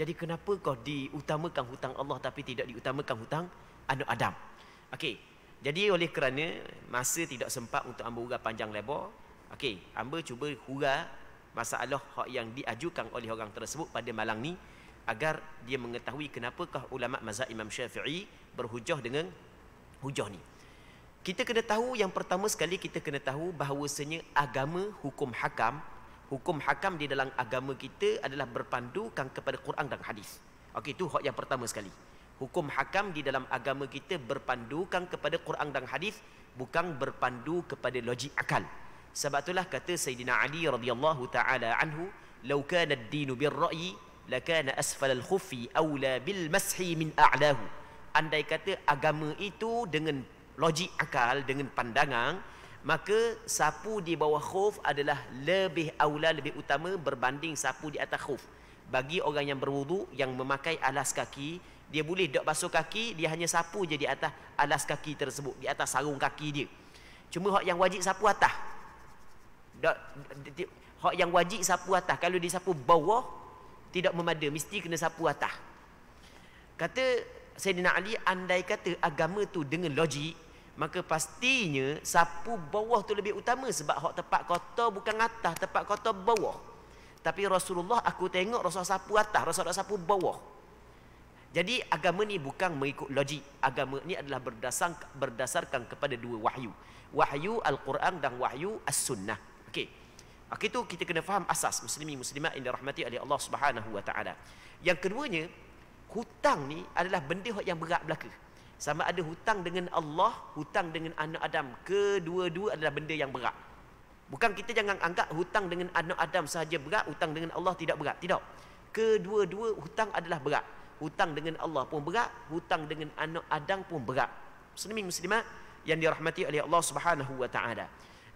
Jadi kenapa kau diutamakan hutang Allah tapi tidak diutamakan hutang anak Adam? Okey. Jadi oleh kerana masa tidak sempat untuk ambil hura panjang lebar, okey, hamba cuba hura masalah hak yang diajukan oleh orang tersebut pada malang ni agar dia mengetahui kenapakah ulama mazhab Imam Syafi'i berhujah dengan hujah ni. Kita kena tahu yang pertama sekali kita kena tahu bahawasanya agama hukum hakam hukum hakam di dalam agama kita adalah berpandukan kepada Quran dan hadis. Okey itu hak yang pertama sekali. Hukum hakam di dalam agama kita berpandukan kepada Quran dan hadis bukan berpandu kepada logik akal. Sebab itulah kata Sayyidina Ali radhiyallahu taala anhu, "Lau kana ad-din bir-ra'yi lakana asfal al-khuffi awla bil mashi min a'lahu." Andai kata agama itu dengan logik akal dengan pandangan maka sapu di bawah khuf adalah lebih aula lebih utama berbanding sapu di atas khuf bagi orang yang berwudu yang memakai alas kaki dia boleh dok basuh kaki dia hanya sapu je di atas alas kaki tersebut di atas sarung kaki dia cuma hak yang wajib sapu atas dok hak yang wajib sapu atas kalau dia sapu bawah tidak memada mesti kena sapu atas kata Sayyidina Ali andai kata agama tu dengan logik maka pastinya sapu bawah tu lebih utama sebab hak tempat kotor bukan atas tempat kotor bawah tapi Rasulullah aku tengok Rasulullah sapu atas Rasulullah sapu bawah jadi agama ni bukan mengikut logik agama ni adalah berdasar berdasarkan kepada dua wahyu wahyu Al-Quran dan wahyu As-Sunnah okey Okay, tu kita kena faham asas muslimin muslimat yang dirahmati oleh Allah Subhanahu wa taala. Yang keduanya hutang ni adalah benda yang berat belaka sama ada hutang dengan Allah, hutang dengan anak Adam, kedua-dua adalah benda yang berat. Bukan kita jangan anggap hutang dengan anak Adam sahaja berat, hutang dengan Allah tidak berat. Tidak. Kedua-dua hutang adalah berat. Hutang dengan Allah pun berat, hutang dengan anak Adam pun berat. Muslimin muslimat yang dirahmati oleh Allah Subhanahu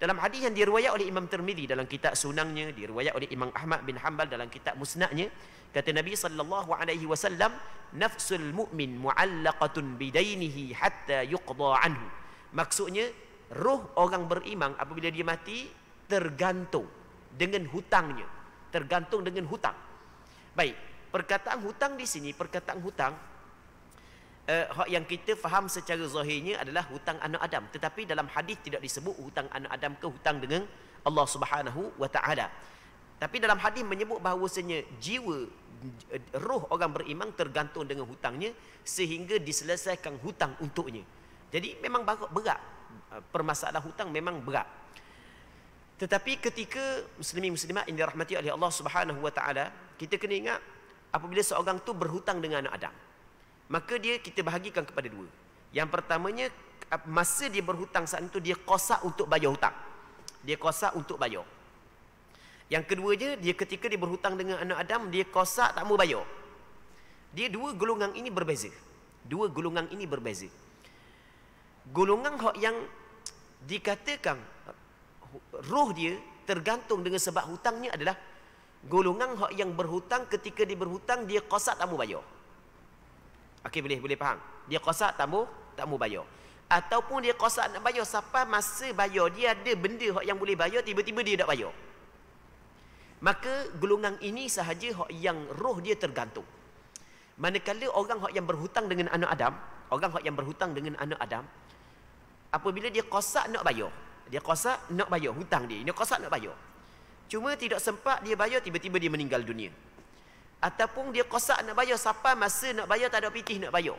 dalam hadis yang diriwayat oleh Imam Tirmizi dalam kitab Sunannya, diriwayat oleh Imam Ahmad bin Hanbal dalam kitab Musnadnya, kata Nabi sallallahu alaihi wasallam, "Nafsul mu'min mu'allaqatun bidainihi hatta yuqda anhu." Maksudnya, ruh orang beriman apabila dia mati tergantung dengan hutangnya, tergantung dengan hutang. Baik, perkataan hutang di sini, perkataan hutang uh, yang kita faham secara zahirnya adalah hutang anak Adam tetapi dalam hadis tidak disebut hutang anak Adam ke hutang dengan Allah Subhanahu wa taala tapi dalam hadis menyebut bahawasanya jiwa eh, roh orang beriman tergantung dengan hutangnya sehingga diselesaikan hutang untuknya jadi memang berat, berat. Eh, permasalahan hutang memang berat tetapi ketika muslimin muslimat yang dirahmati oleh Allah Subhanahu wa taala kita kena ingat apabila seorang tu berhutang dengan anak Adam maka dia kita bahagikan kepada dua yang pertamanya masa dia berhutang saat itu dia kosak untuk bayar hutang dia kosak untuk bayar yang kedua je dia ketika dia berhutang dengan anak Adam dia kosak tak mau bayar dia dua golongan ini berbeza dua golongan ini berbeza golongan yang dikatakan roh dia tergantung dengan sebab hutangnya adalah golongan yang berhutang ketika dia berhutang dia kosak tak mau bayar Okey boleh boleh faham. Dia qasar tak mau tak mau bayar. Ataupun dia qasar nak bayar siapa masa bayar dia ada benda hak yang boleh bayar tiba-tiba dia tak bayar. Maka golongan ini sahaja hak yang roh dia tergantung. Manakala orang hak yang berhutang dengan anak Adam, orang hak yang berhutang dengan anak Adam apabila dia qasar nak bayar. Dia qasar nak bayar hutang dia. Dia qasar nak bayar. Cuma tidak sempat dia bayar tiba-tiba dia meninggal dunia ataupun dia kosak nak bayar siapa masa nak bayar tak ada pitih nak bayar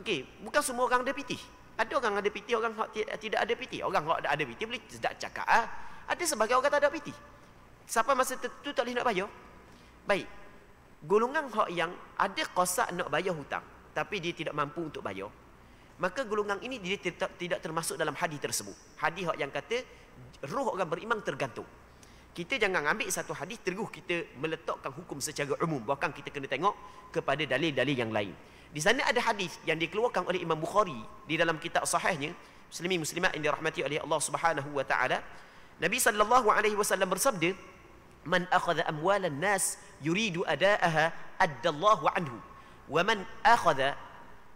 okey bukan semua orang ada pitih ada orang ada pitih orang tidak ada pitih orang tidak ada pitih boleh tak cakap ha? ada sebagai orang tak ada pitih siapa masa tertentu tak boleh nak bayar baik golongan hak yang ada kosak nak bayar hutang tapi dia tidak mampu untuk bayar maka golongan ini dia tidak termasuk dalam hadis tersebut hadis hak yang kata ruh orang beriman tergantung kita jangan ambil satu hadis terguh kita meletakkan hukum secara umum. Bahkan kita kena tengok kepada dalil-dalil yang lain. Di sana ada hadis yang dikeluarkan oleh Imam Bukhari di dalam kitab sahihnya Muslimin Muslimat yang dirahmati oleh Allah Subhanahu wa taala. Nabi sallallahu alaihi wasallam bersabda, "Man akhadha amwalan nas yuridu ada'aha, addallahu anhu. Wa man akhadha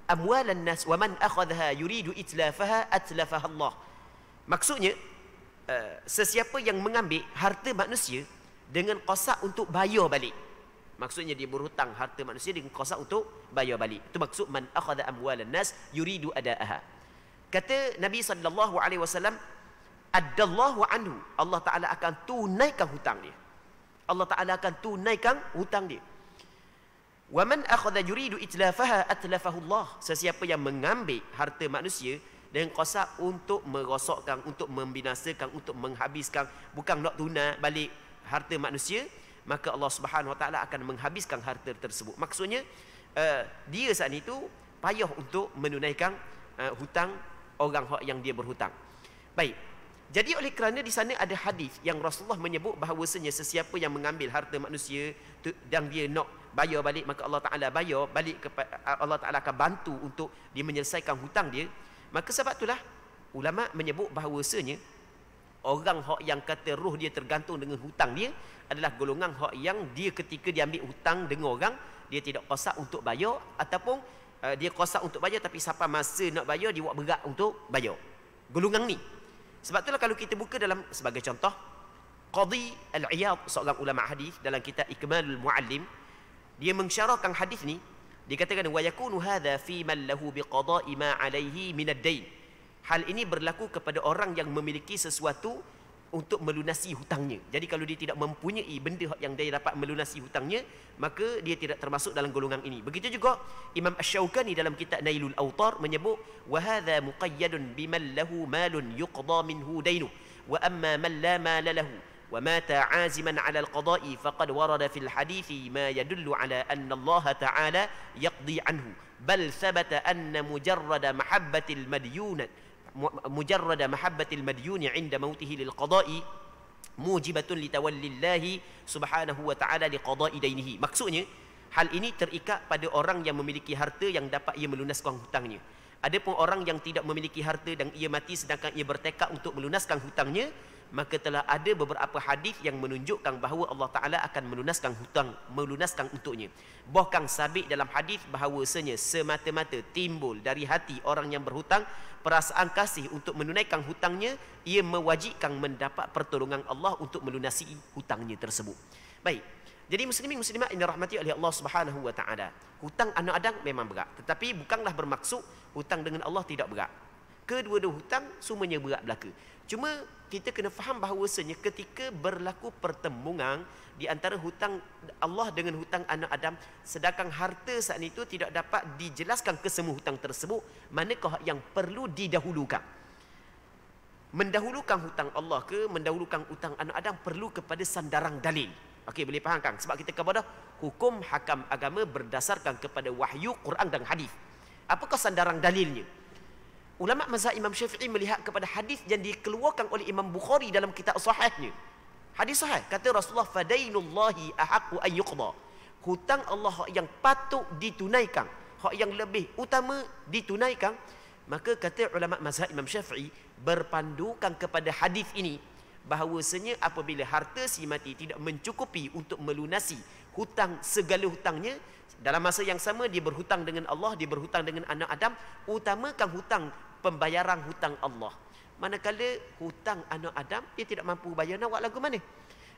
amwalan nas wa man akhadhaha yuridu itlafaha, atlafaha Allah." Maksudnya, Eh, sesiapa yang mengambil harta manusia dengan kosak untuk bayar balik. Maksudnya dia berhutang harta manusia dengan kosak untuk bayar balik. Itu maksud man akhadha amwalan nas yuridu ada'aha. Kata Nabi sallallahu alaihi wasallam addallahu anhu. Allah Taala akan tunaikan hutang dia. Allah Taala akan tunaikan hutang dia. Wa man akhadha yuridu itlafaha atlafahu Allah. Sesiapa yang mengambil harta manusia dengan kuasa untuk merosokkan, untuk membinasakan, untuk menghabiskan, bukan nak tunai balik harta manusia, maka Allah Subhanahu Wa Taala akan menghabiskan harta tersebut. Maksudnya uh, dia saat itu payah untuk menunaikan uh, hutang orang yang dia berhutang. Baik. Jadi oleh kerana di sana ada hadis yang Rasulullah menyebut bahawasanya sesiapa yang mengambil harta manusia tu, dan dia nak bayar balik maka Allah Taala bayar balik kepada Allah Taala akan bantu untuk dia menyelesaikan hutang dia. Maka sebab itulah ulama menyebut bahawasanya orang hak yang kata roh dia tergantung dengan hutang dia adalah golongan hak yang dia ketika dia ambil hutang dengan orang dia tidak kuasa untuk bayar ataupun uh, dia kuasa untuk bayar tapi siapa masa nak bayar dia buat berat untuk bayar. Golongan ni. Sebab itulah kalau kita buka dalam sebagai contoh Qadi Al-Iyad seorang ulama hadis dalam kitab Ikmalul Muallim dia mensyarahkan hadis ni dikatakan wa yakunu hadha fi man lahu bi qada'i ma 'alayhi min ad-dain hal ini berlaku kepada orang yang memiliki sesuatu untuk melunasi hutangnya. Jadi kalau dia tidak mempunyai benda yang dia dapat melunasi hutangnya, maka dia tidak termasuk dalam golongan ini. Begitu juga Imam Asy-Syaukani dalam kitab Nailul Autar menyebut wa hadza muqayyadun biman lahu malun yuqda minhu dainu wa amma man la mala ومات عازما على القضاء فقد ورد في الحديث ما يدل على أن الله تعالى يقضي عنه بل ثبت أن مجرد محبة المديون مجرد محبة المديون عند موته للقضاء موجبة لتولي الله سبحانه وتعالى لقضاء دينه dainihi. Maksudnya, hal ini terikat pada orang yang memiliki harta yang dapat ia melunaskan hutangnya. Adapun orang yang tidak memiliki harta dan ia mati sedangkan ia bertekad untuk melunaskan hutangnya, maka telah ada beberapa hadis yang menunjukkan bahawa Allah Taala akan melunaskan hutang melunaskan untuknya bahkan sabit dalam hadis bahawa bahawasanya semata-mata timbul dari hati orang yang berhutang perasaan kasih untuk menunaikan hutangnya ia mewajibkan mendapat pertolongan Allah untuk melunasi hutangnya tersebut baik jadi muslimin muslimat yang dirahmati oleh Allah Subhanahu wa taala hutang anak adam memang berat tetapi bukanlah bermaksud hutang dengan Allah tidak berat kedua-dua hutang semuanya berat belaka cuma kita kena faham bahawasanya ketika berlaku pertemuan di antara hutang Allah dengan hutang anak Adam sedangkan harta saat itu tidak dapat dijelaskan ke hutang tersebut manakah yang perlu didahulukan mendahulukan hutang Allah ke mendahulukan hutang anak Adam perlu kepada sandaran dalil Okey boleh faham kang. sebab kita kepada hukum hakam agama berdasarkan kepada wahyu Quran dan hadis apakah sandaran dalilnya Ulama mazhab Imam Syafi'i melihat kepada hadis yang dikeluarkan oleh Imam Bukhari dalam kitab sahihnya. Hadis sahih kata Rasulullah fadainullahi ahaqqu an yuqda. Hutang Allah yang patut ditunaikan, hak yang lebih utama ditunaikan, maka kata ulama mazhab Imam Syafi'i berpandukan kepada hadis ini bahawasanya apabila harta si mati tidak mencukupi untuk melunasi hutang segala hutangnya dalam masa yang sama dia berhutang dengan Allah dia berhutang dengan anak Adam utamakan hutang pembayaran hutang Allah manakala hutang anak Adam dia tidak mampu bayar nak buat lagu mana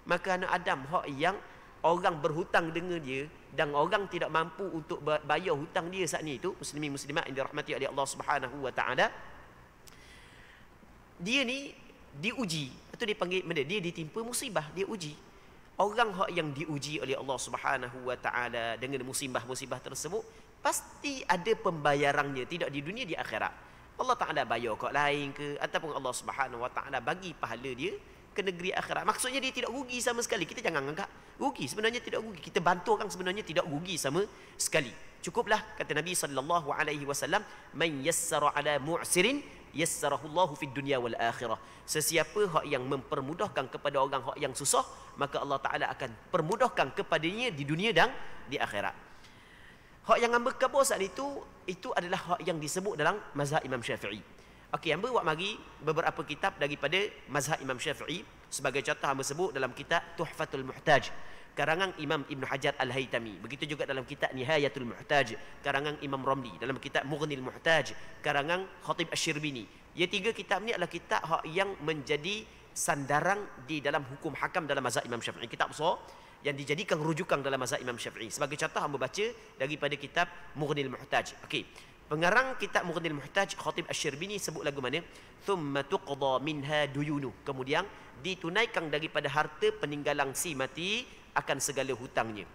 maka anak Adam hak yang orang berhutang dengan dia dan orang tidak mampu untuk bayar hutang dia saat ni itu muslimin muslimat yang dirahmati oleh Allah Subhanahu wa taala dia ni diuji atau dipanggil dia ditimpa musibah dia uji orang hak yang diuji oleh Allah Subhanahu wa taala dengan musibah-musibah tersebut pasti ada pembayarannya tidak di dunia di akhirat. Allah Taala bayar kau lain ke ataupun Allah Subhanahu wa taala bagi pahala dia ke negeri akhirat. Maksudnya dia tidak rugi sama sekali. Kita jangan anggap rugi. Sebenarnya tidak rugi. Kita bantu orang sebenarnya tidak rugi sama sekali. Cukuplah kata Nabi sallallahu alaihi wasallam, "Man yassara ala mu'sirin yassarahullahu fid dunya wal akhirah. Sesiapa hak yang mempermudahkan kepada orang hak yang susah, maka Allah Taala akan permudahkan kepadanya di dunia dan di akhirat. Hak yang hamba kabur saat itu itu adalah hak yang disebut dalam mazhab Imam Syafi'i. Okey, hamba buat mari beberapa kitab daripada mazhab Imam Syafi'i sebagai contoh hamba sebut dalam kitab Tuhfatul Muhtaj karangan Imam Ibn Hajar Al-Haytami begitu juga dalam kitab Nihayatul Muhtaj karangan Imam Romli dalam kitab Mughnil Muhtaj karangan Khatib Ash-Shirbini ia tiga kitab ni adalah kitab yang menjadi sandaran di dalam hukum hakam dalam mazhab Imam Syafi'i kitab besar yang dijadikan rujukan dalam mazhab Imam Syafi'i sebagai contoh hamba baca daripada kitab Mughnil Muhtaj okey Pengarang kitab Mughnil Muhtaj Khatib Ash-Shirbini sebut lagu mana? Thumma tuqda minha duyunu. Kemudian ditunaikan daripada harta peninggalan si mati akan segala hutangnya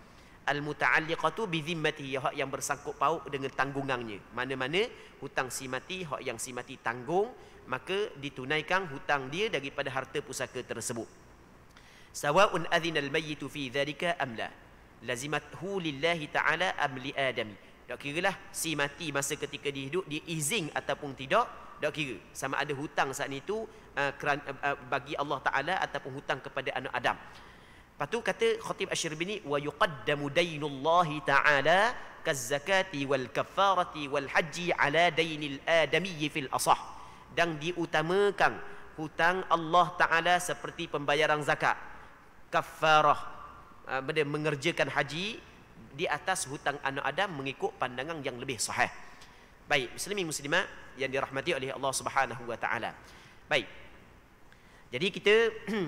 al muta'alliqatu bi dhimmatihi hak yang bersangkut paut dengan tanggungannya mana-mana hutang si mati hak yang si mati tanggung maka ditunaikan hutang dia daripada harta pusaka tersebut sawa'un adzina al mayyitu fi dhalika am la lazimat hu lillahi ta'ala am li adami tak kira lah si mati masa ketika dia hidup dia izin ataupun tidak tak kira sama ada hutang saat itu uh, kerana, uh, bagi Allah Ta'ala ataupun hutang kepada anak Adam Lepas tu kata Khatib Asy-Syarbi ni wa yuqaddamu dainullahi ta'ala kazakati wal kafarati wal haji ala dainil Adami fil asah dan diutamakan hutang Allah taala seperti pembayaran zakat kafarah ah, benda mengerjakan haji di atas hutang anak Adam mengikut pandangan yang lebih sahih. Baik, muslimin muslimat yang dirahmati oleh Allah Subhanahu wa taala. Baik. Jadi kita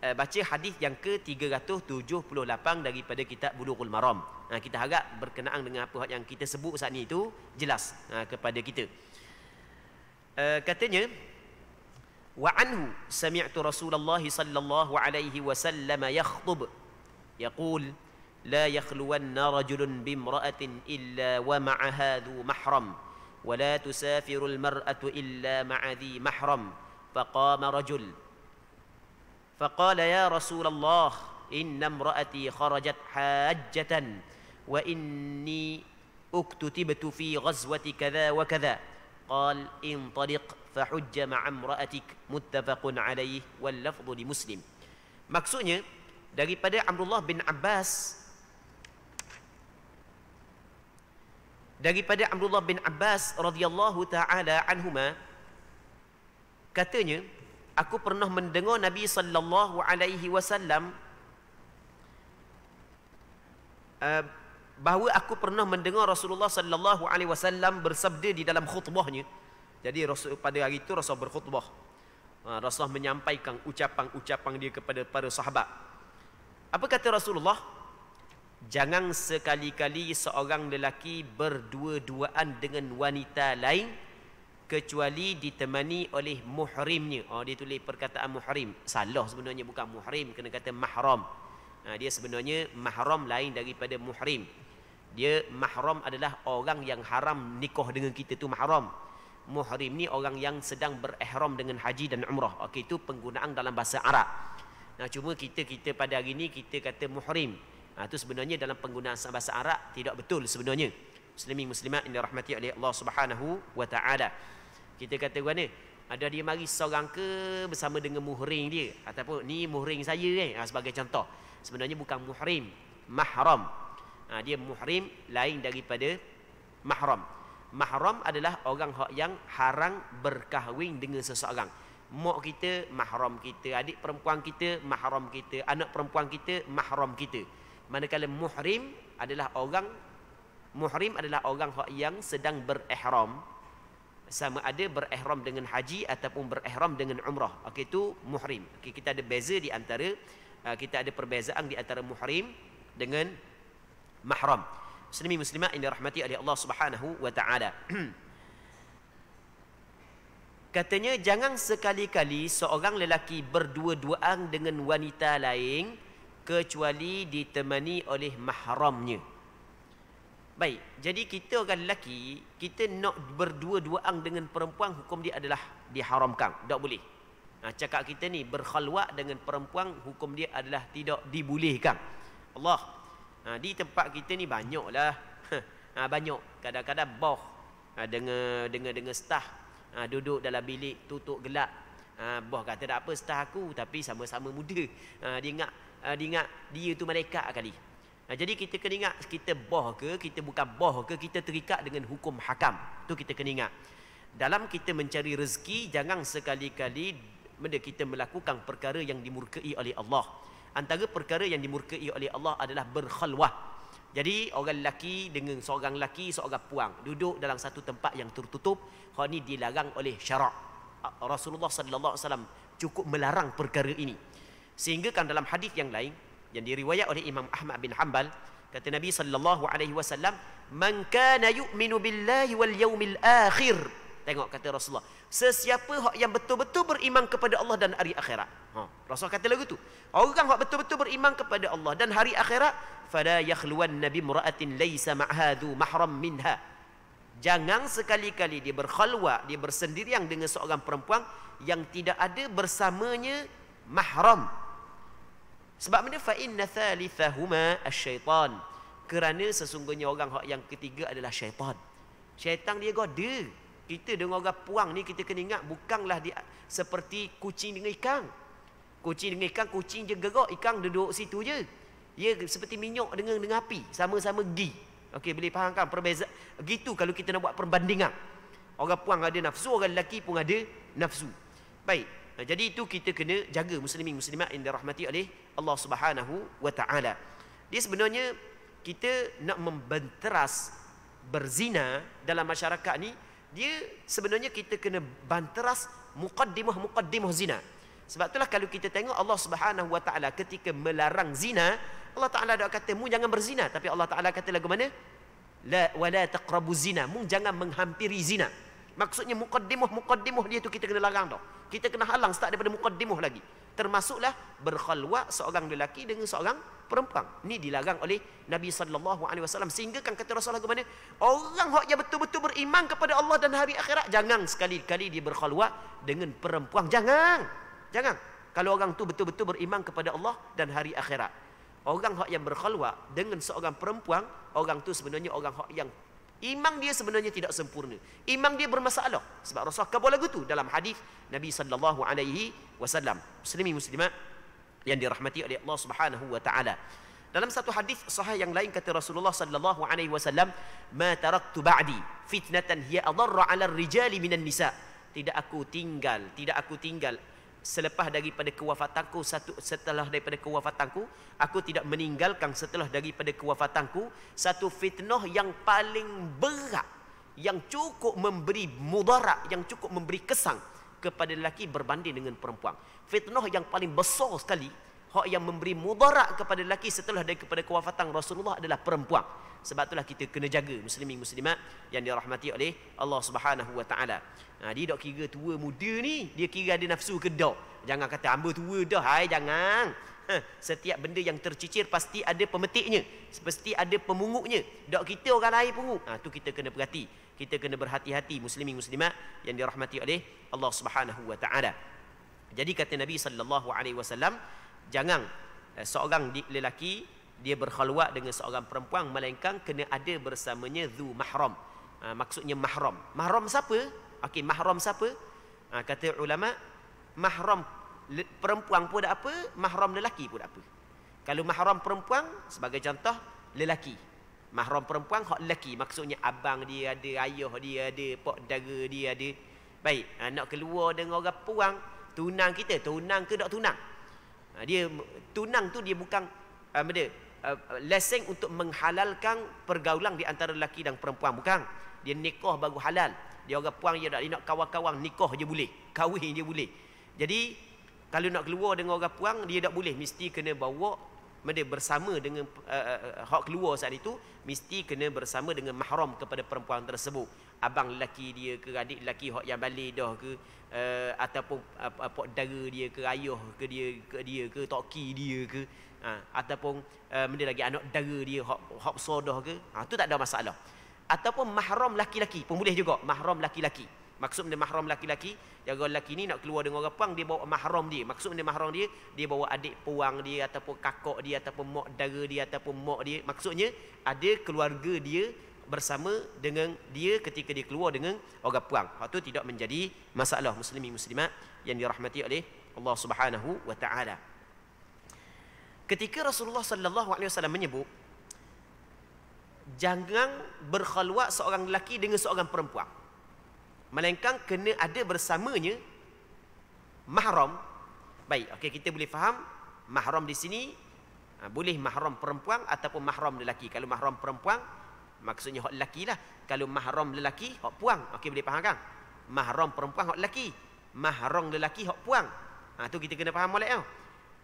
Eh, baca hadis yang ke-378 daripada kitab Bulughul Maram. Ha, kita harap berkenaan dengan apa yang kita sebut saat ini itu jelas ha, kepada kita. Uh, katanya wa anhu sami'tu Rasulullah sallallahu alaihi wasallam yakhthub yaqul la yakhluwanna rajulun bimra'atin illa wa ma'aha dhu mahram wa la tusafiru al-mar'atu illa ma'a dhi mahram faqama rajul فقال يا رسول الله إن امرأتي خرجت حاجة وإني اكتتبت في غزوة كذا وكذا قال انطلق فحج مع امرأتك متفق عليه واللفظ لمسلم عبد الله بن عباس Abdullah bin عبد الله بن عباس رضي الله تعالى عنهما katanya aku pernah mendengar Nabi sallallahu alaihi wasallam eh, bahawa aku pernah mendengar Rasulullah sallallahu alaihi wasallam bersabda di dalam khutbahnya. Jadi Rasul pada hari itu Rasul berkhutbah. Ah, Rasul menyampaikan ucapan-ucapan dia kepada para sahabat. Apa kata Rasulullah? Jangan sekali-kali seorang lelaki berdua-duaan dengan wanita lain kecuali ditemani oleh muhrimnya. Oh dia tulis perkataan muhrim. Salah sebenarnya bukan muhrim kena kata mahram. Ha, dia sebenarnya mahram lain daripada muhrim. Dia mahram adalah orang yang haram nikah dengan kita tu mahram. Muhrim ni orang yang sedang berihram dengan haji dan umrah. Okey itu penggunaan dalam bahasa Arab. Nah cuma kita kita pada hari ni kita kata muhrim. Ha, ah, itu sebenarnya dalam penggunaan bahasa Arab tidak betul sebenarnya. Muslimin muslimat yang dirahmati oleh Allah Subhanahu wa taala. Kita kata mana? Ada dia mari seorang ke bersama dengan muhrim dia ataupun ni muhrim saya eh ha, sebagai contoh. Sebenarnya bukan muhrim, mahram. Ha, dia muhrim lain daripada mahram. Mahram adalah orang yang haram berkahwin dengan seseorang. Mak kita, mahram kita, adik perempuan kita, mahram kita, anak perempuan kita, mahram kita. Manakala muhrim adalah orang muhrim adalah orang yang sedang berihram sama ada berihram dengan haji ataupun berihram dengan umrah. Okey itu muhrim. Okey kita ada beza di antara uh, kita ada perbezaan di antara muhrim dengan mahram. Muslimin muslimat yang dirahmati oleh Allah Subhanahu wa taala. Katanya jangan sekali-kali seorang lelaki berdua-duaan dengan wanita lain kecuali ditemani oleh mahramnya. Baik, jadi kita orang lelaki, kita nak berdua dua ang dengan perempuan, hukum dia adalah diharamkan. Tak boleh. Nah, ha, cakap kita ni, berkhalwat dengan perempuan, hukum dia adalah tidak dibolehkan. Allah, nah, ha, di tempat kita ni banyaklah. Ha, banyak. Kadang-kadang boh ha, dengan dengan dengan staf ha, duduk dalam bilik tutup gelap. Ha, boh kata tak apa staf aku tapi sama-sama muda. Ha, dia ingat ha, dia ingat dia tu malaikat kali. Nah, ha, jadi kita kena ingat kita boh ke, kita bukan boh ke, kita terikat dengan hukum hakam. Itu kita kena ingat. Dalam kita mencari rezeki, jangan sekali-kali benda kita melakukan perkara yang dimurkai oleh Allah. Antara perkara yang dimurkai oleh Allah adalah berkhalwah. Jadi orang lelaki dengan seorang lelaki, seorang puang duduk dalam satu tempat yang tertutup, hal ini dilarang oleh syarak. Rasulullah sallallahu alaihi wasallam cukup melarang perkara ini. Sehingga kan dalam hadis yang lain, yang diriwayat oleh Imam Ahmad bin Hanbal kata Nabi sallallahu alaihi wasallam man kana yu'minu billahi wal yaumil akhir tengok kata Rasulullah sesiapa hak yang betul-betul beriman kepada Allah dan hari akhirat ha Rasul kata lagu tu orang hak betul-betul beriman kepada Allah dan hari akhirat fala yakhluwan nabi mura'atin laisa ma'hadu mahram minha jangan sekali-kali dia berkhalwat dia bersendirian dengan seorang perempuan yang tidak ada bersamanya mahram sebab mana fa inna thalithahuma asyaitan. Kerana sesungguhnya orang yang ketiga adalah syaitan. Syaitan dia goda. Kita dengan orang puang ni kita kena ingat bukanlah dia seperti kucing dengan ikan. Kucing dengan ikan, kucing je gerak, ikan duduk situ je. Ia seperti minyak dengan dengan api. Sama-sama gi. Okey, boleh fahamkan perbeza. Gitu kalau kita nak buat perbandingan. Orang puang ada nafsu, orang lelaki pun ada nafsu. Baik. Jadi itu kita kena jaga muslimin muslimat yang dirahmati oleh Allah Subhanahu wa taala. Dia sebenarnya kita nak membenteras berzina dalam masyarakat ni, dia sebenarnya kita kena banteras muqaddimah muqaddimah zina. Sebab itulah kalau kita tengok Allah Subhanahu wa taala ketika melarang zina, Allah Taala dah kata mu jangan berzina, tapi Allah Taala kata lagu mana? La wala taqrabuz zina, mu jangan menghampiri zina. Maksudnya mukaddimuh-mukaddimuh dia tu kita kena larang tau. Kita kena halang start daripada mukaddimuh lagi. Termasuklah berkhalwat seorang lelaki dengan seorang perempuan. ni dilarang oleh Nabi sallallahu alaihi wasallam sehingga kan kata Rasulullah kepada orang hak yang betul-betul beriman kepada Allah dan hari akhirat jangan sekali-kali dia berkhalwat dengan perempuan. Jangan. Jangan. Kalau orang tu betul-betul beriman kepada Allah dan hari akhirat. Orang hak yang berkhalwat dengan seorang perempuan, orang tu sebenarnya orang hak yang Imam dia sebenarnya tidak sempurna. Imam dia bermasalah. Sebab Rasulullah kabul lagu tu dalam hadis Nabi sallallahu alaihi wasallam. Muslimi muslimat yang dirahmati oleh Allah Subhanahu wa taala. Dalam satu hadis sahih yang lain kata Rasulullah sallallahu alaihi wasallam, "Ma taraktu ba'di fitnatan hiya adarra 'ala ar-rijali minan nisa." Tidak aku tinggal, tidak aku tinggal selepas daripada kewafatanku satu setelah daripada kewafatanku aku tidak meninggalkan setelah daripada kewafatanku satu fitnah yang paling berat yang cukup memberi mudarat yang cukup memberi kesan kepada lelaki berbanding dengan perempuan fitnah yang paling besar sekali hak yang memberi mudarat kepada lelaki setelah daripada kewafatan Rasulullah adalah perempuan. Sebab itulah kita kena jaga muslimin muslimat yang dirahmati oleh Allah Subhanahu wa taala. Ha dia dok kira tua muda ni, dia kira ada nafsu ke dok. Jangan kata hamba tua dah, hai jangan. Ha, setiap benda yang tercicir pasti ada pemetiknya, pasti ada pemunguknya. Dok kita orang lain punguk. Ha tu kita kena perhati. Kita kena berhati-hati muslimin muslimat yang dirahmati oleh Allah Subhanahu wa taala. Jadi kata Nabi sallallahu alaihi wasallam, jangan eh, seorang lelaki dia berkhulwat dengan seorang perempuan melainkan kena ada bersamanya zu mahram ha, maksudnya mahram mahram siapa okey mahram siapa ha, kata ulama mahram perempuan pun tak apa mahram lelaki pun tak apa kalau mahram perempuan sebagai contoh lelaki mahram perempuan hak lelaki maksudnya abang dia ada ayah dia ada pak dara dia ada baik ha, nak keluar dengan orang perempuan tunang kita tunang ke tak tunang Ha, dia tunang tu dia bukan apa dia uh, leseng untuk menghalalkan pergaulan di antara lelaki dan perempuan bukan dia nikah baru halal dia orang puang dia nak, dia nak kawan-kawan nikah je boleh kahwin je boleh jadi kalau nak keluar dengan orang puang dia tak boleh mesti kena bawa mende bersama dengan uh, uh, uh, hak keluar saat itu mesti kena bersama dengan mahram kepada perempuan tersebut abang lelaki dia ke adik lelaki hok yang balik dah ke uh, ataupun apa uh, eh, eh, pok dara dia ke ayah ke dia ke dia ke toki dia ke uh, ataupun uh, benda lagi anak dara dia hok hok sodah ke ha tu tak ada masalah ataupun mahram laki-laki pun boleh juga mahram laki-laki maksud dia mahram laki-laki jaga laki ni nak keluar dengan orang dia bawa mahram dia maksud dia mahram dia dia bawa adik puang dia ataupun kakak dia ataupun mak dara dia ataupun mak dia maksudnya ada keluarga dia bersama dengan dia ketika dia keluar dengan orang puang. Waktu tidak menjadi masalah muslimi muslimat yang dirahmati oleh Allah Subhanahu wa taala. Ketika Rasulullah sallallahu alaihi wasallam menyebut jangan berkhulwat seorang lelaki dengan seorang perempuan. Melainkan kena ada bersamanya mahram. Baik, okey kita boleh faham mahram di sini ha, boleh mahram perempuan ataupun mahram lelaki. Kalau mahram perempuan Maksudnya hak lelaki lah. Kalau mahram lelaki, hak puang. Okey boleh faham kan? Mahram perempuan hak lelaki. Mahram lelaki hak puang. Ha tu kita kena faham molek tau.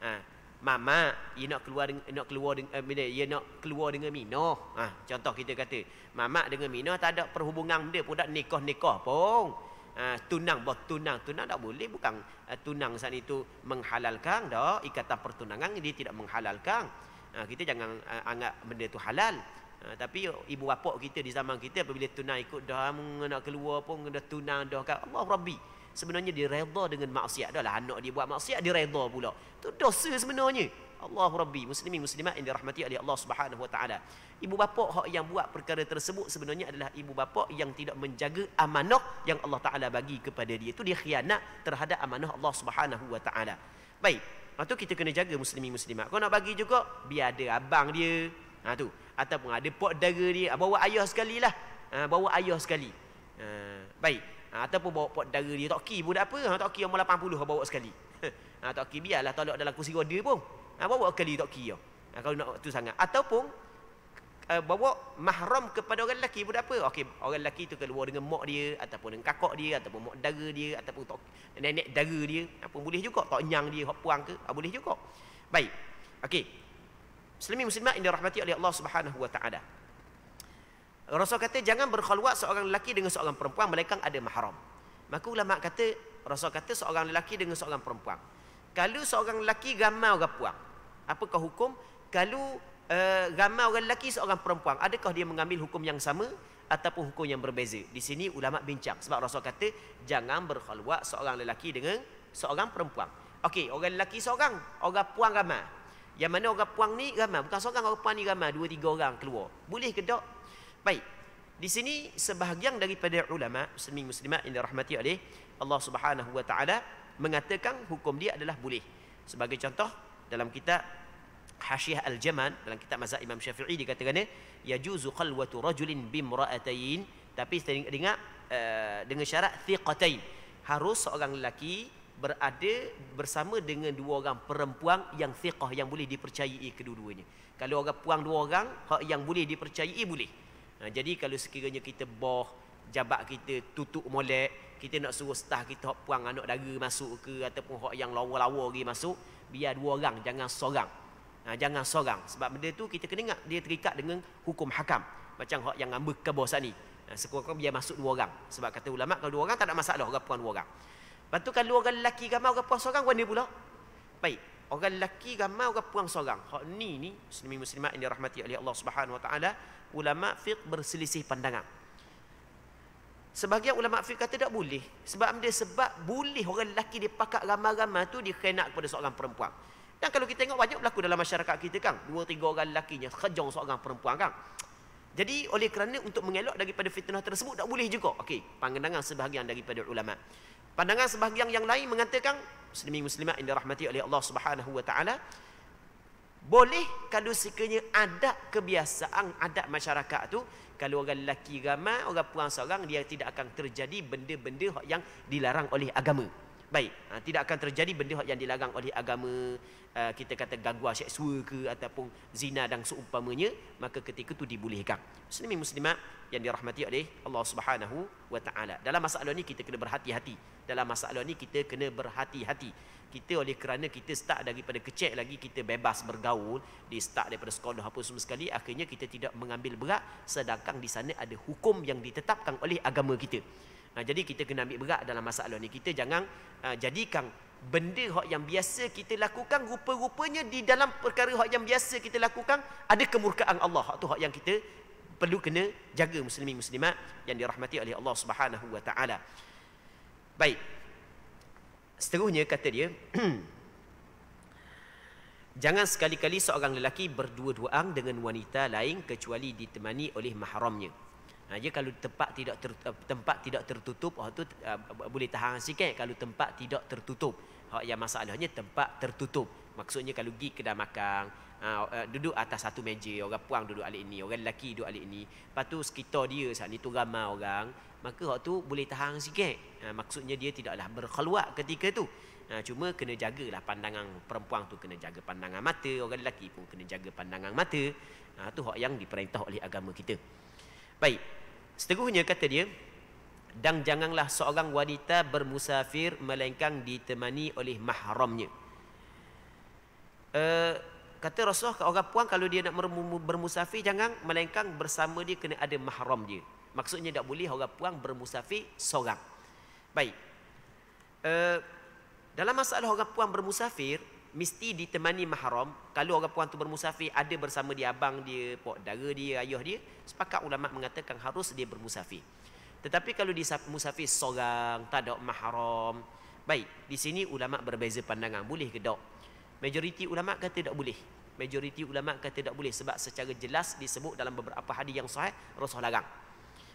Ha mama dia eh, nak keluar dengan nak keluar dengan dia nak keluar dengan Mino. Ha contoh kita kata mama dengan Mino tak ada perhubungan dia pun tak nikah-nikah pun. Ha, tunang buat tunang tunang tak boleh bukan uh, tunang saat itu menghalalkan dah ikatan pertunangan dia tidak menghalalkan ha, kita jangan uh, anggap benda itu halal Ha, tapi ibu bapa kita di zaman kita apabila tunang ikut dah nak keluar pun kena tunang dah kan Allah Rabbi sebenarnya dia redha dengan maksiat dah lah anak dia buat maksiat dia redha pula tu dosa sebenarnya Allah Rabbi muslimin muslimat yang dirahmati oleh Allah Subhanahu wa taala ibu bapa hak yang buat perkara tersebut sebenarnya adalah ibu bapa yang tidak menjaga amanah yang Allah taala bagi kepada dia itu dia khianat terhadap amanah Allah Subhanahu wa taala baik Lepas kita kena jaga Muslimi muslimat. Kau nak bagi juga, biar ada abang dia, ha, tu ataupun ada pot dara ni ha, bawa ayah sekalilah ha, bawa ayah sekali ha, baik ha, ataupun bawa pot dara dia tak kira budak apa ha, tak kira umur 80 ha, bawa sekali ha, tak kira biarlah tolak dalam kursi roda pun ha, bawa sekali tak kira ha, kalau nak tu sangat ataupun Uh, bawa mahram kepada orang lelaki budak apa okey orang lelaki tu keluar dengan mak dia ataupun dengan kakak dia ataupun mak dara dia ataupun tok, nenek dara dia apa ha, boleh juga tok nyang dia hok puang ke boleh juga baik okey Muslimi muslimat yang dirahmati oleh Allah Subhanahu wa taala. Rasul kata jangan berkhulwat seorang lelaki dengan seorang perempuan melainkan ada mahram. Maka ulama kata Rasul kata seorang lelaki dengan seorang perempuan. Kalau seorang lelaki ramai orang perempuan, apakah hukum? Kalau uh, eh, ramai orang lelaki seorang perempuan, adakah dia mengambil hukum yang sama ataupun hukum yang berbeza? Di sini ulama bincang sebab Rasul kata jangan berkhulwat seorang lelaki dengan seorang perempuan. Okey, orang lelaki seorang, orang puang ramai. Yang mana orang puang ni ramai. Bukan seorang orang puang ni ramai. Dua, tiga orang keluar. Boleh ke tak? Baik. Di sini sebahagian daripada ulama muslimin muslimat yang dirahmati oleh Allah Subhanahu wa taala mengatakan hukum dia adalah boleh. Sebagai contoh dalam kitab Hasyiah Al-Jaman dalam kitab mazhab Imam Syafi'i dikatakan ya juzu khalwatu rajulin bimra'atayn tapi dengar eh, dengan syarat thiqatain harus seorang lelaki berada bersama dengan dua orang perempuan yang thiqah yang boleh dipercayai kedua-duanya. Kalau orang puang dua orang, hak yang boleh dipercayai boleh. Ha, jadi kalau sekiranya kita boh jabat kita tutup molek, kita nak suruh staf kita hak puang anak dara masuk ke ataupun hak yang lawa-lawa pergi masuk, biar dua orang jangan seorang. Ha, jangan seorang sebab benda tu kita kena ingat dia terikat dengan hukum hakam. Macam hak yang ambek kebosan ni. Ha, sekurang-kurangnya biar masuk dua orang sebab kata ulama kalau dua orang tak ada masalah orang puang dua orang. Bantu kalau orang lelaki gamau ke puan seorang wani pula. Baik. Orang lelaki gamau ke puang seorang. Hak ni ni muslimin muslimat yang dirahmati oleh Allah Subhanahu wa taala, ulama fiqh berselisih pandangan. Sebahagian ulama fiqh kata tak boleh. Sebab dia sebab boleh orang lelaki dia pakat ramah-ramah tu dikhianat kepada seorang perempuan. Dan kalau kita tengok banyak berlaku dalam masyarakat kita kan. Dua tiga orang lelakinya kejong seorang perempuan kan. Jadi oleh kerana untuk mengelak daripada fitnah tersebut tak boleh juga. Okey, pandangan sebahagian daripada ulama. Pandangan sebahagian yang lain mengatakan muslimin muslimat yang dirahmati oleh Allah Subhanahu wa taala boleh kalau sekiranya ada kebiasaan adat masyarakat tu kalau orang lelaki ramai orang puan seorang dia tidak akan terjadi benda-benda yang dilarang oleh agama. Baik, ha, tidak akan terjadi benda yang dilarang oleh agama uh, kita kata gangguan seksual ke ataupun zina dan seumpamanya, maka ketika itu dibolehkan. Muslimin muslimat yang dirahmati oleh Allah Subhanahu wa taala. Dalam masalah ini kita kena berhati-hati. Dalam masalah ini kita kena berhati-hati. Kita oleh kerana kita start daripada kecil lagi kita bebas bergaul, di start daripada sekolah apa semua sekali, akhirnya kita tidak mengambil berat sedangkan di sana ada hukum yang ditetapkan oleh agama kita. Ha, jadi kita kena ambil berat dalam masalah ni. Kita jangan ha, jadikan benda hak yang biasa kita lakukan rupa-rupanya di dalam perkara hak yang biasa kita lakukan ada kemurkaan Allah. Hak tu hak yang kita perlu kena jaga muslimin muslimat yang dirahmati oleh Allah Subhanahu wa taala. Baik. Seterusnya kata dia Jangan sekali-kali seorang lelaki berdua-duaan dengan wanita lain kecuali ditemani oleh mahramnya. Ha, dia kalau tempat tidak ter, eh, tempat tidak tertutup, oh tu uh, boleh tahan sikit kalau tempat tidak tertutup. Hak oh, yang masalahnya tempat tertutup. Maksudnya kalau pergi kedai makan, uh, uh, duduk atas satu meja, orang puan duduk alik ini, orang lelaki duduk alik ini. Lepas tu sekitar dia saat ni tu ramai orang, maka hak tu boleh tahan sikit. Ha, maksudnya dia tidaklah berkhulwat ketika tu. Ha, cuma kena jagalah pandangan perempuan tu kena jaga pandangan mata, orang lelaki pun kena jaga pandangan mata. Ha, tu hak yang diperintah oleh agama kita. Baik. Seteguhnya kata dia, dan janganlah seorang wanita bermusafir melainkan ditemani oleh mahramnya. Uh, kata Rasulullah orang puan kalau dia nak bermusafir jangan melengkang bersama dia kena ada mahram dia. Maksudnya tak boleh orang puan bermusafir seorang. Baik. Uh, dalam masalah orang puan bermusafir, mesti ditemani mahram kalau orang perempuan tu bermusafir ada bersama dia abang dia pok dara dia ayah dia sepakat ulama mengatakan harus dia bermusafir tetapi kalau di musafir seorang tak ada mahram baik di sini ulama berbeza pandangan boleh ke tak majoriti ulama kata tak boleh majoriti ulama kata tak boleh sebab secara jelas disebut dalam beberapa hadis yang sahih rasul larang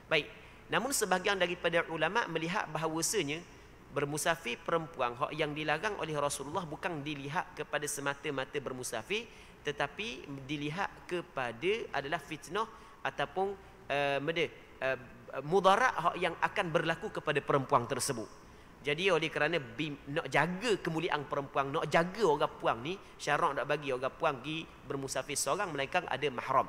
baik namun sebahagian daripada ulama melihat bahawasanya bermusafir perempuan hak yang dilarang oleh Rasulullah bukan dilihat kepada semata-mata bermusafir tetapi dilihat kepada adalah fitnah ataupun uh, eh, mede uh, mudarat hak yang akan berlaku kepada perempuan tersebut jadi oleh kerana bim, nak jaga kemuliaan perempuan nak jaga orang puan ni syarak nak bagi orang puan pergi bermusafir seorang melainkan ada mahram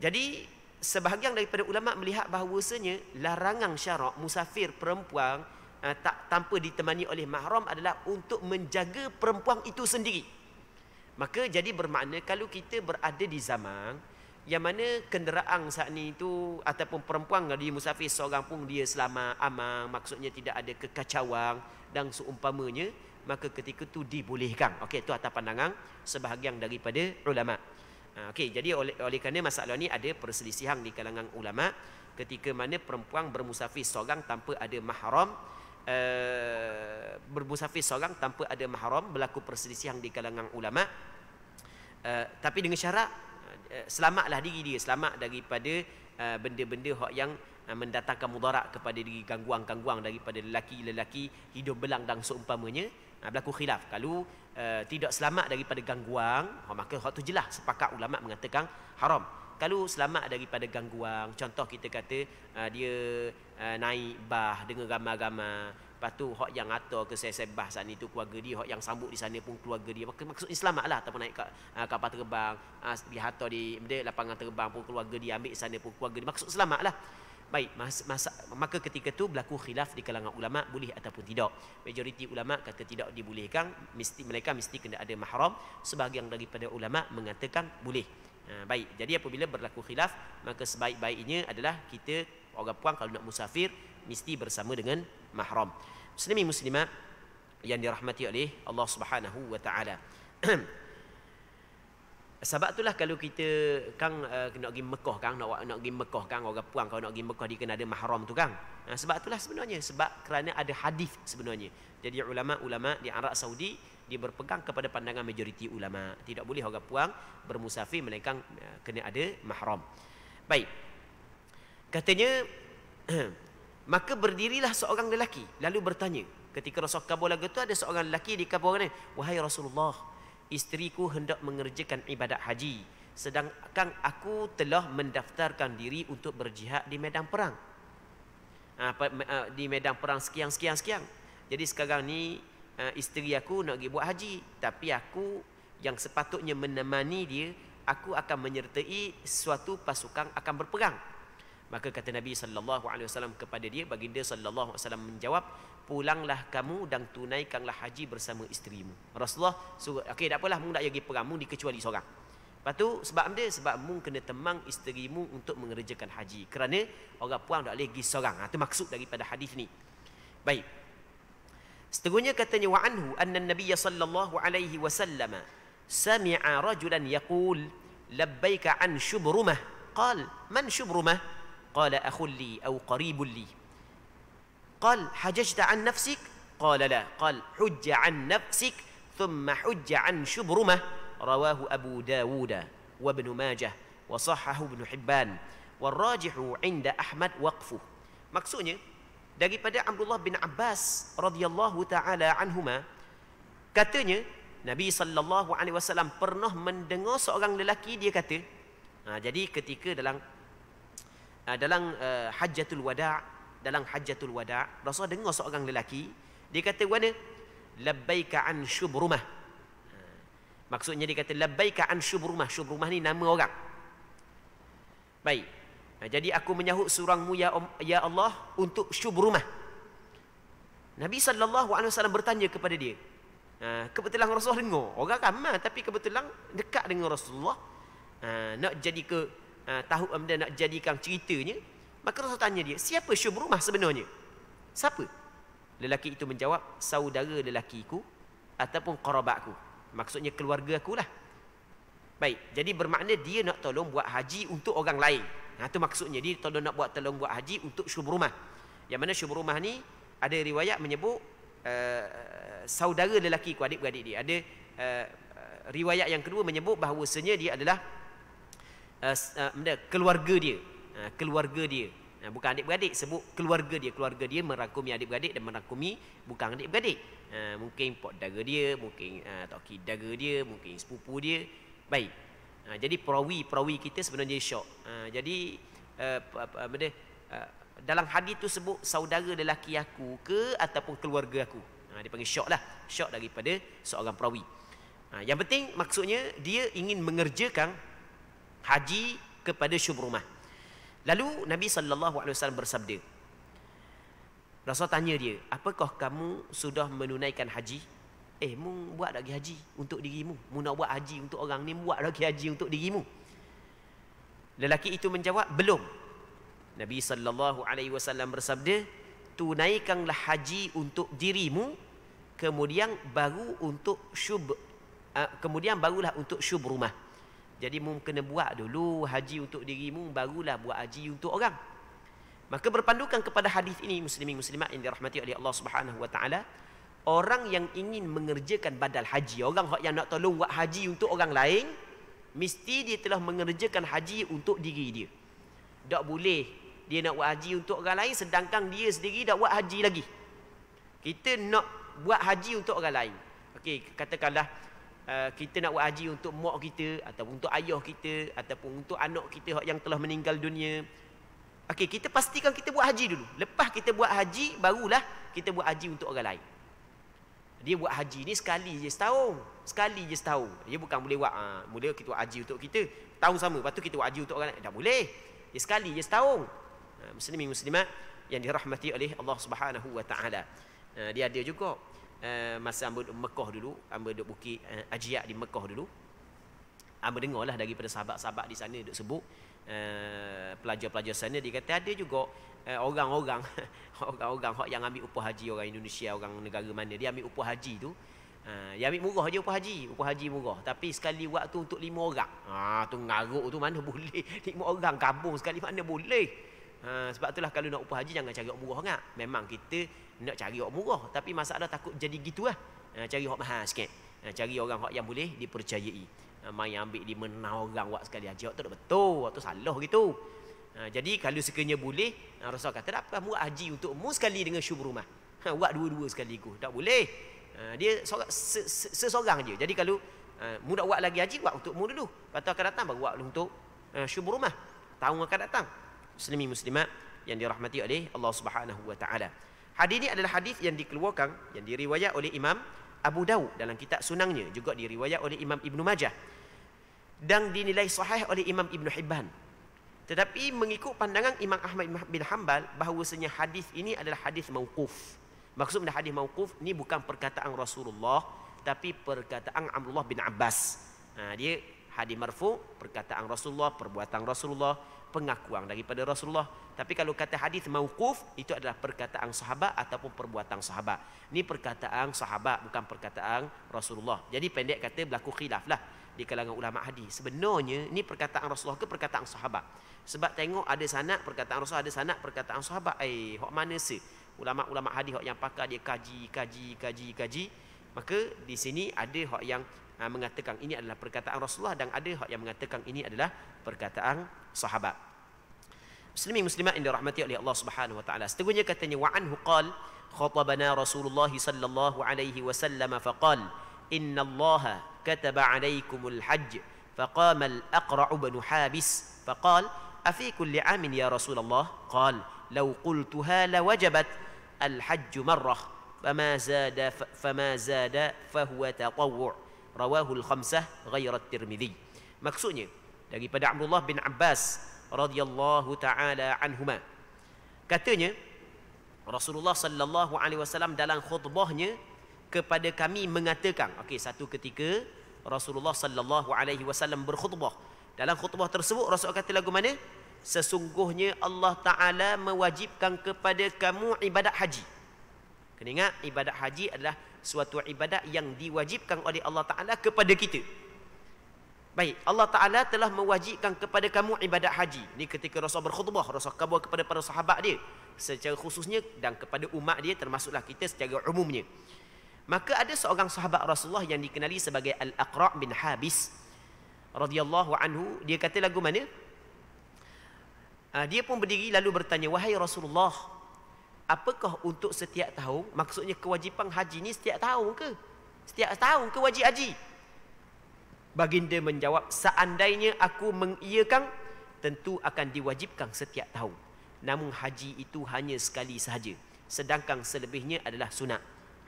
jadi sebahagian daripada ulama melihat bahawasanya larangan syarak musafir perempuan uh, tak tanpa ditemani oleh mahram adalah untuk menjaga perempuan itu sendiri. Maka jadi bermakna kalau kita berada di zaman yang mana kenderaan saat ini itu ataupun perempuan di musafir seorang pun dia selama aman maksudnya tidak ada kekacauan dan seumpamanya maka ketika itu dibolehkan. Okey itu atas pandangan sebahagian daripada ulama. Ha, Okey jadi oleh oleh kerana masalah ini ada perselisihan di kalangan ulama ketika mana perempuan bermusafir seorang tanpa ada mahram uh, eh, Bermusafir seorang tanpa ada mahram Berlaku perselisihan di kalangan ulama' uh, Tapi dengan syarat eh, selamatlah diri dia selamat daripada benda-benda hak yang uh, mendatangkan mudarat kepada diri gangguan-gangguan daripada lelaki-lelaki hidup belang dan seumpamanya uh, berlaku khilaf kalau uh, tidak selamat daripada gangguan maka hak tu jelas sepakat ulama mengatakan haram kalau selamat daripada gangguan contoh kita kata uh, dia uh, naik bah dengan ramai gama Lepas tu, hak yang atur ke saya sebah sana itu keluarga dia, hak yang sambut di sana pun keluarga dia. Maka maksud selamat lah, ataupun naik ke, uh, ah, kapal terbang, uh, di hatta di benda, lapangan terbang pun keluarga dia, ambil sana pun keluarga dia. Maksud selamat lah. Baik, masa mas, maka ketika itu berlaku khilaf di kalangan ulama boleh ataupun tidak. Majoriti ulama kata tidak dibolehkan, mesti mereka mesti kena ada mahram. Sebahagian daripada ulama mengatakan boleh. Ha, baik. Jadi apabila berlaku khilaf, maka sebaik-baiknya adalah kita orang puan kalau nak musafir mesti bersama dengan mahram. Muslimin muslimat yang dirahmati oleh Allah Subhanahu wa taala. Sebab itulah kalau kita kang uh, nak pergi Mekah kang nak nak pergi Mekah kang orang puan kalau nak pergi Mekah dia kena ada mahram tu kang. Ha, sebab itulah sebenarnya sebab kerana ada hadis sebenarnya. Jadi ulama-ulama di Arab Saudi dia berpegang kepada pandangan majoriti ulama tidak boleh orang puang bermusafir melainkan eh, kena ada mahram baik katanya maka berdirilah seorang lelaki lalu bertanya ketika Rasul kabur lagu tu ada seorang lelaki di kabur ni wahai Rasulullah isteriku hendak mengerjakan ibadat haji sedangkan aku telah mendaftarkan diri untuk berjihad di medan perang ah, ah, di medan perang sekian sekian sekian jadi sekarang ni Eh, isteri aku nak pergi buat haji tapi aku yang sepatutnya menemani dia aku akan menyertai suatu pasukan akan berperang maka kata Nabi sallallahu alaihi wasallam kepada dia baginda sallallahu alaihi wasallam menjawab pulanglah kamu dan tunaikanlah haji bersama isterimu Rasulullah suruh okey tak apalah mung nak pergi perang mung dikecuali seorang Lepas tu sebab dia sebab mung kena temang isterimu untuk mengerjakan haji kerana orang puan tak boleh pergi seorang itu ha, maksud daripada hadis ni baik Setengahnya katanya wa anhu anna an-nabiy sallallahu alaihi wasallam sami'a rajulan yaqul labbaika an shubrumah qal man shubrumah qala akhul li aw qaribul li qal hajajta an nafsik qala la qal hujja an nafsik thumma hujja an shubrumah رواه أبو داود وابن ماجه وصححه ابن حبان والراجح عند أحمد وقفه maksudnya daripada Abdullah bin Abbas radhiyallahu taala anhuma katanya Nabi sallallahu alaihi wasallam pernah mendengar seorang lelaki dia kata ha, jadi ketika dalam ah, dalam uh, hajjatul wada dalam hajjatul wada Rasul dengar seorang lelaki dia kata wana labbaika an shubrumah maksudnya dia kata labbaika an shubrumah shubrumah ni nama orang baik Nah, ha, jadi aku menyahut surangmu ya ya Allah untuk syub rumah. Nabi SAW bertanya kepada dia. Ha, kebetulan Rasulullah dengar. Orang ramah tapi kebetulan dekat dengan Rasulullah. Ha, nak jadi ke tahu amdan nak jadikan ceritanya. Maka Rasul tanya dia, siapa syub rumah sebenarnya? Siapa? Lelaki itu menjawab, saudara lelakiku ataupun qarabatku. Maksudnya keluarga akulah. Baik, jadi bermakna dia nak tolong buat haji untuk orang lain. Ha, itu maksudnya. Jadi tolong nak buat tolong buat haji untuk syubur rumah. Yang mana syubur rumah ni ada riwayat menyebut uh, saudara lelaki ku adik-beradik dia. Ada uh, riwayat yang kedua menyebut bahawasanya dia adalah uh, uh, keluarga dia. Uh, keluarga dia. Uh, bukan adik-beradik. Sebut keluarga dia. Keluarga dia merangkumi adik-beradik dan merangkumi bukan adik-beradik. Uh, mungkin pot dara dia, mungkin uh, toki dara dia, mungkin sepupu dia. Baik. Ha, jadi perawi-perawi kita sebenarnya syok. Ha, jadi uh, apa, apa, uh, dalam hadis tu sebut saudara lelaki aku ke ataupun keluarga aku. Ha, dia panggil syok lah. Syok daripada seorang perawi. Ha, yang penting maksudnya dia ingin mengerjakan haji kepada rumah. Lalu Nabi SAW bersabda. Rasul tanya dia, apakah kamu sudah menunaikan haji? Eh, mu buat lagi haji untuk dirimu. Mu nak buat haji untuk orang ni, buat lagi haji untuk dirimu. Lelaki itu menjawab, belum. Nabi sallallahu alaihi wasallam bersabda, tunaikanlah haji untuk dirimu kemudian baru untuk syub eh, kemudian barulah untuk syub rumah. Jadi mu kena buat dulu haji untuk dirimu barulah buat haji untuk orang. Maka berpandukan kepada hadis ini muslimin muslimat yang dirahmati oleh Allah Subhanahu orang yang ingin mengerjakan badal haji orang yang nak tolong buat haji untuk orang lain mesti dia telah mengerjakan haji untuk diri dia tak boleh dia nak buat haji untuk orang lain sedangkan dia sendiri tak buat haji lagi kita nak buat haji untuk orang lain okey katakanlah uh, kita nak buat haji untuk mak kita atau untuk ayah kita ataupun untuk anak kita yang telah meninggal dunia okey kita pastikan kita buat haji dulu lepas kita buat haji barulah kita buat haji untuk orang lain dia buat haji ni sekali je setahun sekali je setahun dia bukan boleh buat ha, mula kita buat haji untuk kita tahun sama lepas tu kita buat haji untuk orang lain dah boleh dia sekali je setahun ha, muslimin muslimat yang dirahmati oleh Allah Subhanahu wa taala ha, dia ada juga ha, masa ambil Mekah dulu ambil duk bukit ha, ajiat di Mekah dulu ambil dengarlah daripada sahabat-sahabat di sana duk sebut Eh, pelajar-pelajar sana dia kata ada juga uh, orang-orang orang-orang yang ambil upah haji orang Indonesia orang negara mana dia ambil upah haji tu uh, dia ambil murah je upah haji upah haji murah tapi sekali waktu untuk lima orang ha uh, tu ngaruk tu mana boleh lima orang kampung sekali mana boleh Ha, sebab itulah kalau nak upah haji jangan cari orang murah sangat. Memang kita nak cari orang murah tapi masalah takut jadi gitulah. Ha, cari orang mahal sikit. Ha, cari orang yang boleh dipercayai. Ah, Mai yang ambil di mana orang buat sekali haji. Ah, Waktu tak betul. Waktu ah, salah gitu. jadi kalau sekiranya boleh. Rasulullah kata tak apa. Buat haji untuk mu sekali dengan syubur rumah. buat dua-dua sekali itu. Tak boleh. dia seorang, seseorang je. Jadi kalau mu nak buat lagi haji. Buat untuk mu dulu. Lepas tu akan datang. Baru buat untuk syubur rumah. Tahun akan datang. Muslimi muslimat. Yang dirahmati oleh Allah subhanahu wa ta'ala. Hadis ini adalah hadis yang dikeluarkan. Yang diriwayat oleh Imam Abu Dawud dalam kitab sunangnya juga diriwayat oleh Imam Ibn Majah dan dinilai sahih oleh Imam Ibn Hibban. Tetapi mengikut pandangan Imam Ahmad bin Hanbal bahawasanya hadis ini adalah hadis mauquf. Maksudnya hadis mauquf ni bukan perkataan Rasulullah tapi perkataan Abdullah bin Abbas. Ha, dia hadis marfu, perkataan Rasulullah, perbuatan Rasulullah, pengakuan daripada Rasulullah. Tapi kalau kata hadis mauquf itu adalah perkataan sahabat ataupun perbuatan sahabat. Ini perkataan sahabat bukan perkataan Rasulullah. Jadi pendek kata berlaku khilaf lah di kalangan ulama hadis. Sebenarnya ini perkataan Rasulullah ke perkataan sahabat? Sebab tengok ada sanad perkataan Rasul ada sanad perkataan sahabat. Eh, hok mana se? Ulama-ulama hadis hok yang pakar dia kaji, kaji, kaji, kaji. Maka di sini ada hok yang ha, mengatakan ini adalah perkataan Rasulullah dan ada hok yang mengatakan ini adalah perkataan sahabat. Muslimin muslimat yang dirahmati oleh Allah Subhanahu wa taala. Seterusnya katanya wa anhu qal khatabana Rasulullah sallallahu alaihi wasallam faqal inna Allaha كتب عليكم الحج فقام الأقرع بن حابس فقال أفي كل عام يا رسول الله قال لو قلتها لوجبت الحج مرة فما زاد فما زاد فهو تطوع rawahu al-khamsah ghairat tirmidhi. Maksudnya daripada Abdullah bin Abbas radhiyallahu taala anhuma. Katanya Rasulullah sallallahu alaihi wasallam dalam khutbahnya kepada kami mengatakan okey satu ketika Rasulullah sallallahu alaihi wasallam berkhutbah dalam khutbah tersebut Rasul kata lagu mana sesungguhnya Allah taala mewajibkan kepada kamu ibadat haji kena ingat ibadat haji adalah suatu ibadat yang diwajibkan oleh Allah taala kepada kita Baik, Allah Ta'ala telah mewajibkan kepada kamu ibadat haji. Ini ketika Rasul berkhutbah, Rasul kabur kepada para sahabat dia. Secara khususnya dan kepada umat dia termasuklah kita secara umumnya. Maka ada seorang sahabat Rasulullah yang dikenali sebagai Al-Aqra bin Habis radhiyallahu anhu dia kata lagu mana? Ah, dia pun berdiri lalu bertanya wahai Rasulullah apakah untuk setiap tahun maksudnya kewajipan haji ni setiap tahun ke? Setiap tahun ke wajib haji? Baginda menjawab seandainya aku mengiyakan tentu akan diwajibkan setiap tahun. Namun haji itu hanya sekali sahaja sedangkan selebihnya adalah sunat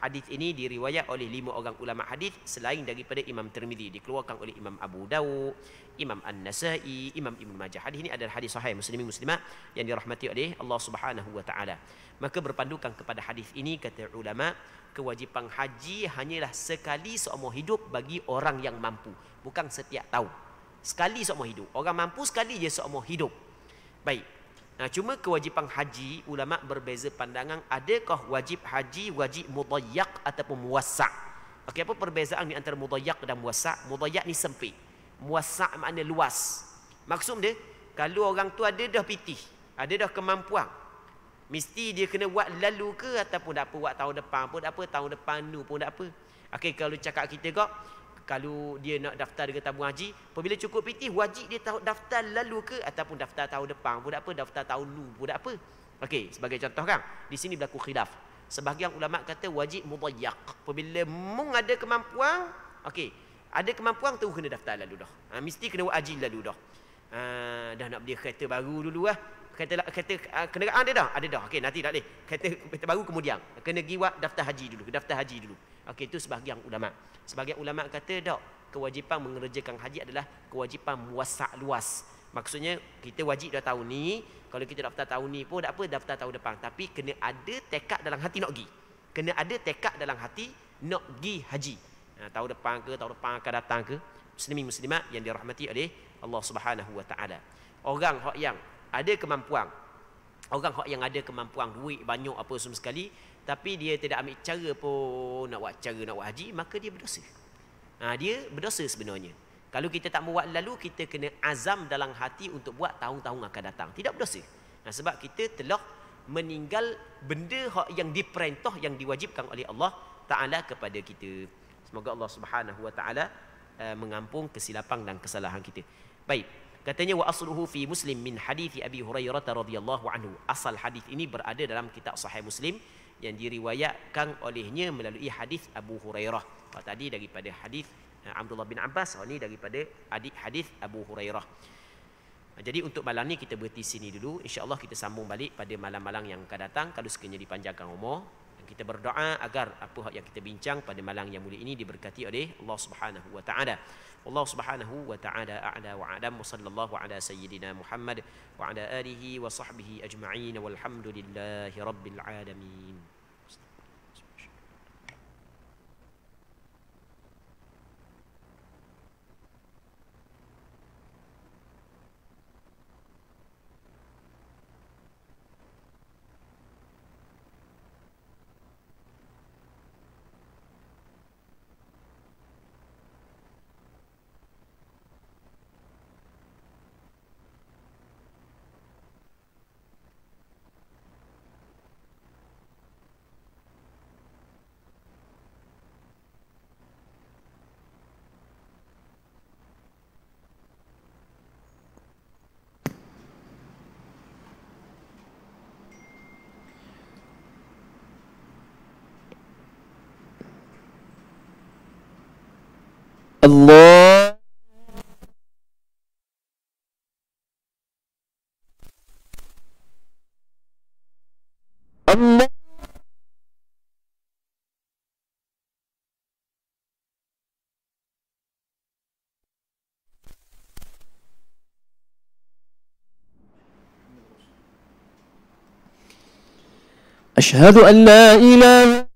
hadis ini diriwayat oleh lima orang ulama hadis selain daripada Imam Tirmizi dikeluarkan oleh Imam Abu Dawud, Imam An-Nasa'i, Imam Ibnu Majah. Hadis ini adalah hadis sahih muslimin muslimat yang dirahmati oleh Allah Subhanahu wa taala. Maka berpandukan kepada hadis ini kata ulama kewajipan haji hanyalah sekali seumur hidup bagi orang yang mampu, bukan setiap tahun. Sekali seumur hidup. Orang mampu sekali je seumur hidup. Baik, Nah, cuma kewajipan haji, ulama' berbeza pandangan, adakah wajib haji, wajib mudayak ataupun muwasak? Okey, apa perbezaan di antara mudayak dan muwasak? Mudayak ni sempit. Muwasak makna luas. Maksud dia, kalau orang tu ada dah pitih, ada dah kemampuan, mesti dia kena buat lalu ke ataupun tak apa, buat tahun depan pun tak apa, tahun depan nu pun tak apa. Okey, kalau cakap kita kok, kalau dia nak daftar dengan tabung haji apabila cukup PT wajib dia tahu daftar lalu ke ataupun daftar tahun depan budak apa daftar tahun lu budak apa okey sebagai contoh kan di sini berlaku khilaf sebahagian ulama kata wajib mudayyaq apabila mung ada kemampuan okey ada kemampuan tu kena daftar lalu dah ha, mesti kena buat haji lalu dah ha, dah nak beli kereta baru dulu lah kereta kereta ha, kenderaan dia dah ada dah okey nanti tak leh kereta kereta baru kemudian kena pergi buat daftar haji dulu daftar haji dulu Okey itu sebahagian ulama. Sebahagian ulama kata dak kewajipan mengerjakan haji adalah kewajipan muasak luas. Maksudnya kita wajib dah tahun ni, kalau kita daftar tahun ni pun tak apa daftar tahun depan. Tapi kena ada tekad dalam hati nak pergi. Kena ada tekad dalam hati nak pergi haji. Nah, ha, tahun depan ke tahun depan akan datang ke muslimi muslimat yang dirahmati oleh Allah Subhanahu wa taala. Orang hak yang ada kemampuan orang hak yang ada kemampuan duit banyak apa semua sekali tapi dia tidak ambil cara pun nak buat cara nak buat haji maka dia berdosa ha, dia berdosa sebenarnya kalau kita tak buat lalu kita kena azam dalam hati untuk buat tahun-tahun akan datang tidak berdosa ha, sebab kita telah meninggal benda yang diperintah yang diwajibkan oleh Allah Taala kepada kita semoga Allah Subhanahu Wa Taala eh, mengampung kesilapan dan kesalahan kita baik Katanya wa asluhu fi Muslim min hadithi Abi Hurairah radhiyallahu anhu. Asal hadis ini berada dalam kitab Sahih Muslim yang diriwayatkan olehnya melalui hadis Abu Hurairah. Oh, tadi daripada hadis eh, Abdullah bin Abbas, oh, ni daripada adik hadis Abu Hurairah. Jadi untuk malam ni kita berhenti sini dulu. Insya Allah kita sambung balik pada malam-malam yang akan datang. Kalau sekiranya dipanjangkan umur. Dan kita berdoa agar apa yang kita bincang pada malam yang mulia ini diberkati oleh Allah Subhanahu SWT. والله سبحانه وتعالى أعلى وأعلم وصلى الله على سيدنا محمد وعلى آله وصحبه أجمعين والحمد لله رب العالمين الله الله أشهد أن لا إله